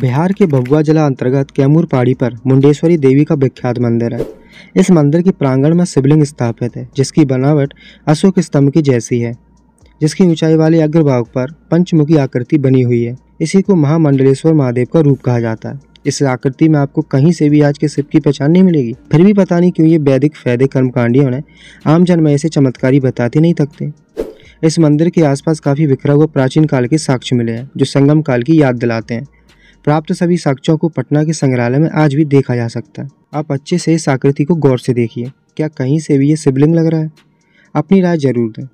बिहार के भगुआ जिला अंतर्गत कैमूर पहाड़ी पर मुंडेश्वरी देवी का विख्यात मंदिर है इस मंदिर के प्रांगण में शिवलिंग स्थापित है जिसकी बनावट अशोक स्तंभ की जैसी है जिसकी ऊंचाई वाले अग्रभाग पर पंचमुखी आकृति बनी हुई है इसी को महामंडलेश्वर महादेव का रूप कहा जाता है इस आकृति में आपको कहीं से भी आज के शिव की पहचान नहीं मिलेगी फिर भी पता नहीं क्यों ये वैदिक कर्म कर्मकांडियों ने आमजन में इसे चमत्कारी बताते नहीं थकते इस मंदिर के आसपास काफ़ी बिखरा हुआ प्राचीन काल के साक्ष्य मिले हैं जो संगम काल की याद दिलाते हैं प्राप्त सभी साक्ष्यों को पटना के संग्रहालय में आज भी देखा जा सकता है आप अच्छे से इस आकृति को गौर से देखिए क्या कहीं से भी ये शिवलिंग लग रहा है अपनी राय जरूर दें